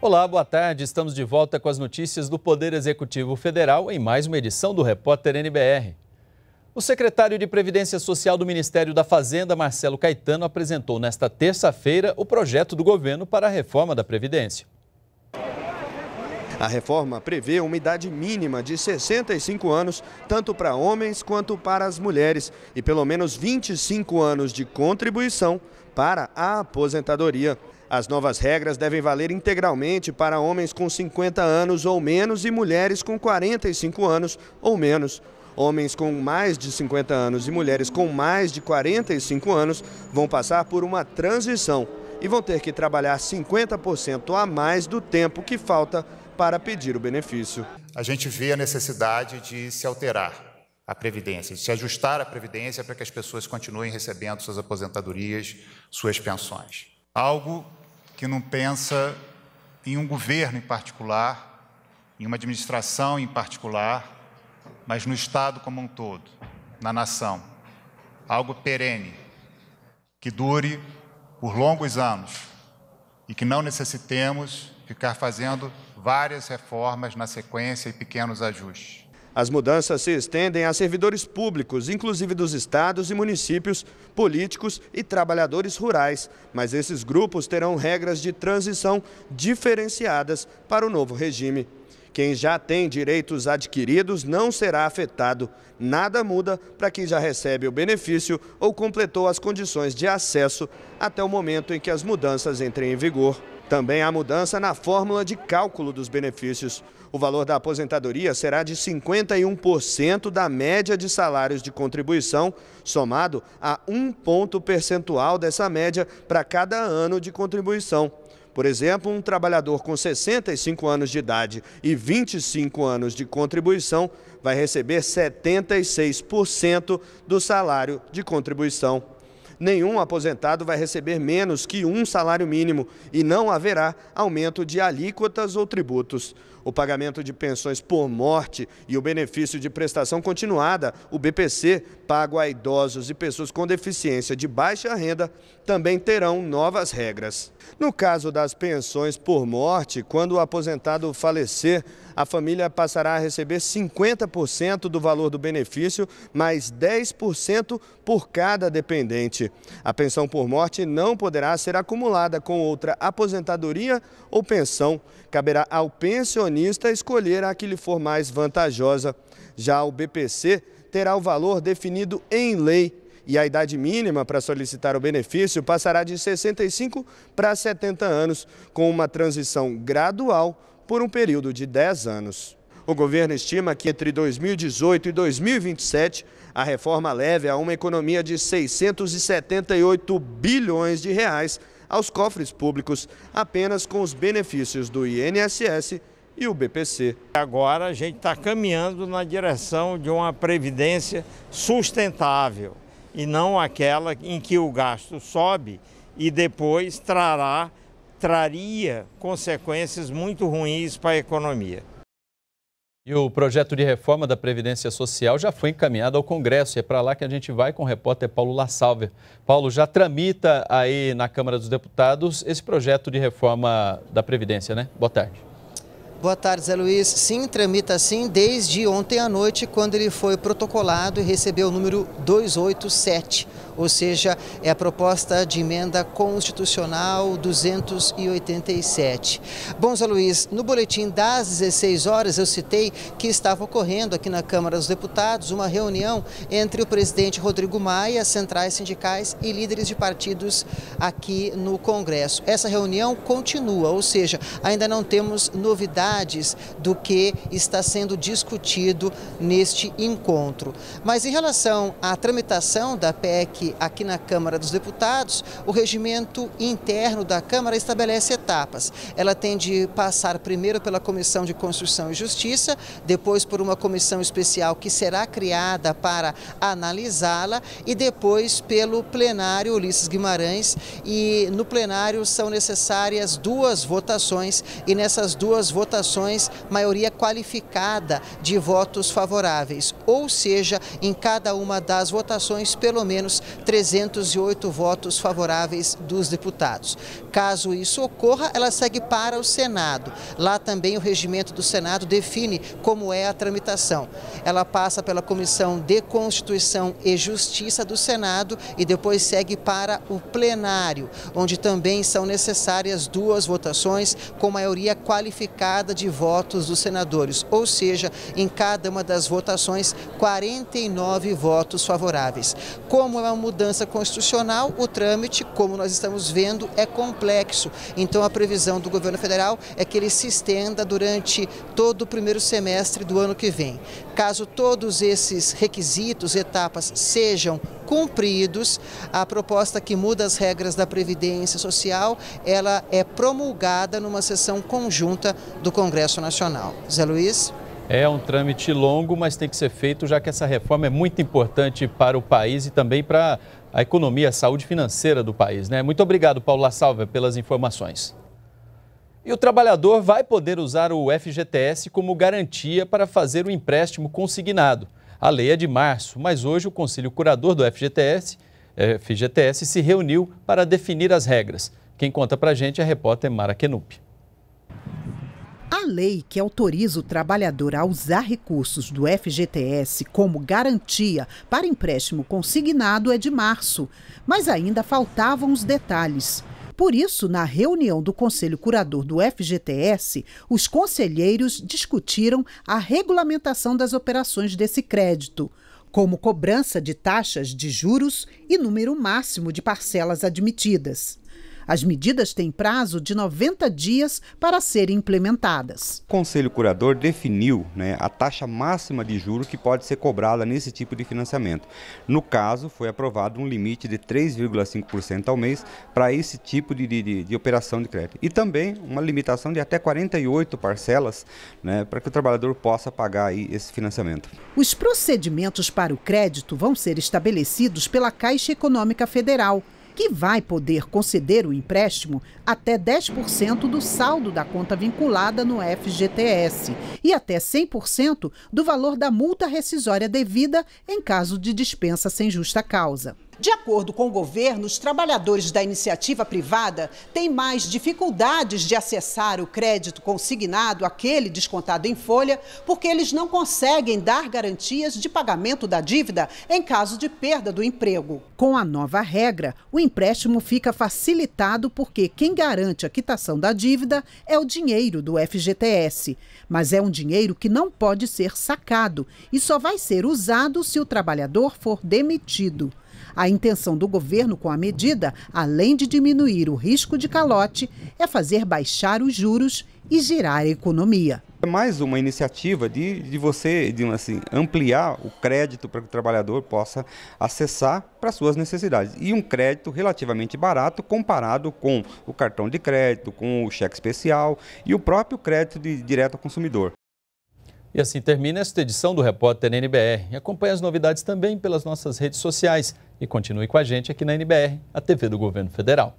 Olá, boa tarde. Estamos de volta com as notícias do Poder Executivo Federal em mais uma edição do Repórter NBR. O secretário de Previdência Social do Ministério da Fazenda, Marcelo Caetano, apresentou nesta terça-feira o projeto do governo para a reforma da Previdência. A reforma prevê uma idade mínima de 65 anos, tanto para homens quanto para as mulheres, e pelo menos 25 anos de contribuição para a aposentadoria. As novas regras devem valer integralmente para homens com 50 anos ou menos e mulheres com 45 anos ou menos. Homens com mais de 50 anos e mulheres com mais de 45 anos vão passar por uma transição e vão ter que trabalhar 50% a mais do tempo que falta para pedir o benefício. A gente vê a necessidade de se alterar a Previdência, de se ajustar a Previdência para que as pessoas continuem recebendo suas aposentadorias, suas pensões. Algo que não pensa em um governo em particular, em uma administração em particular, mas no Estado como um todo, na nação. Algo perene, que dure por longos anos e que não necessitemos ficar fazendo várias reformas na sequência e pequenos ajustes. As mudanças se estendem a servidores públicos, inclusive dos estados e municípios, políticos e trabalhadores rurais. Mas esses grupos terão regras de transição diferenciadas para o novo regime. Quem já tem direitos adquiridos não será afetado. Nada muda para quem já recebe o benefício ou completou as condições de acesso até o momento em que as mudanças entrem em vigor. Também há mudança na fórmula de cálculo dos benefícios. O valor da aposentadoria será de 51% da média de salários de contribuição, somado a um ponto percentual dessa média para cada ano de contribuição. Por exemplo, um trabalhador com 65 anos de idade e 25 anos de contribuição vai receber 76% do salário de contribuição nenhum aposentado vai receber menos que um salário mínimo e não haverá aumento de alíquotas ou tributos o pagamento de pensões por morte e o benefício de prestação continuada, o BPC, pago a idosos e pessoas com deficiência de baixa renda, também terão novas regras. No caso das pensões por morte, quando o aposentado falecer, a família passará a receber 50% do valor do benefício, mais 10% por cada dependente. A pensão por morte não poderá ser acumulada com outra aposentadoria ou pensão. Caberá ao pensionista acionista escolher a que lhe for mais vantajosa. Já o BPC terá o valor definido em lei e a idade mínima para solicitar o benefício passará de 65 para 70 anos, com uma transição gradual por um período de 10 anos. O governo estima que entre 2018 e 2027, a reforma leve a uma economia de 678 bilhões de reais aos cofres públicos, apenas com os benefícios do INSS e o BPC. Agora a gente está caminhando na direção de uma previdência sustentável e não aquela em que o gasto sobe e depois trará, traria consequências muito ruins para a economia. E o projeto de reforma da Previdência Social já foi encaminhado ao Congresso e é para lá que a gente vai com o repórter Paulo Lassalver. Paulo, já tramita aí na Câmara dos Deputados esse projeto de reforma da Previdência, né? Boa tarde. Boa tarde, Zé Luiz. Sim, tramita sim desde ontem à noite, quando ele foi protocolado e recebeu o número 287 ou seja, é a proposta de emenda constitucional 287. Bom, Zé Luiz, no boletim das 16 horas eu citei que estava ocorrendo aqui na Câmara dos Deputados uma reunião entre o presidente Rodrigo Maia, centrais sindicais e líderes de partidos aqui no Congresso. Essa reunião continua, ou seja, ainda não temos novidades do que está sendo discutido neste encontro. Mas em relação à tramitação da PEC aqui na Câmara dos Deputados, o regimento interno da Câmara estabelece etapas. Ela tem de passar primeiro pela Comissão de Constituição e Justiça, depois por uma comissão especial que será criada para analisá-la e depois pelo plenário Ulisses Guimarães. E no plenário são necessárias duas votações e nessas duas votações, maioria qualificada de votos favoráveis, ou seja, em cada uma das votações, pelo menos 308 votos favoráveis dos deputados. Caso isso ocorra, ela segue para o Senado. Lá também o regimento do Senado define como é a tramitação. Ela passa pela Comissão de Constituição e Justiça do Senado e depois segue para o plenário, onde também são necessárias duas votações com maioria qualificada de votos dos senadores, ou seja, em cada uma das votações 49 votos favoráveis. Como é uma mudança constitucional, o trâmite, como nós estamos vendo, é complexo. Então a previsão do governo federal é que ele se estenda durante todo o primeiro semestre do ano que vem. Caso todos esses requisitos, etapas sejam cumpridos, a proposta que muda as regras da Previdência Social, ela é promulgada numa sessão conjunta do Congresso Nacional. Zé Luiz? É um trâmite longo, mas tem que ser feito, já que essa reforma é muito importante para o país e também para a economia, a saúde financeira do país. Né? Muito obrigado, Paulo La Salva, pelas informações. E o trabalhador vai poder usar o FGTS como garantia para fazer o empréstimo consignado. A lei é de março, mas hoje o Conselho Curador do FGTS, FGTS se reuniu para definir as regras. Quem conta para a gente é a repórter Mara Kenup lei que autoriza o trabalhador a usar recursos do FGTS como garantia para empréstimo consignado é de março, mas ainda faltavam os detalhes. Por isso, na reunião do Conselho Curador do FGTS, os conselheiros discutiram a regulamentação das operações desse crédito, como cobrança de taxas de juros e número máximo de parcelas admitidas. As medidas têm prazo de 90 dias para serem implementadas. O Conselho Curador definiu né, a taxa máxima de juro que pode ser cobrada nesse tipo de financiamento. No caso, foi aprovado um limite de 3,5% ao mês para esse tipo de, de, de, operação de crédito. E também uma limitação de até 48 parcelas né, para que o trabalhador possa pagar esse financiamento. Os procedimentos para o crédito vão ser estabelecidos pela Caixa Econômica Federal que vai poder conceder o empréstimo até 10% do saldo da conta vinculada no FGTS e até 100% do valor da multa rescisória devida em caso de dispensa sem justa causa. De acordo com o governo, os trabalhadores da iniciativa privada têm mais dificuldades de acessar o crédito consignado, aquele descontado em folha, porque eles não conseguem dar garantias de pagamento da dívida em caso de perda do emprego. Com a nova regra, o empréstimo fica facilitado porque quem garante a quitação da dívida é o dinheiro do FGTS. Mas é um dinheiro que não pode ser sacado e só vai ser usado se o trabalhador for demitido. A intenção do governo com a medida, além de diminuir o risco de calote, é fazer baixar os juros e girar a economia. É mais uma iniciativa de, de você de, assim, ampliar o crédito para que o trabalhador possa acessar para suas necessidades. E um crédito relativamente barato comparado com o cartão de crédito, com o cheque especial e o próprio crédito de, direto ao consumidor. E assim termina esta edição do Repórter NBR. Acompanhe as novidades também pelas nossas redes sociais e continue com a gente aqui na NBR, a TV do Governo Federal.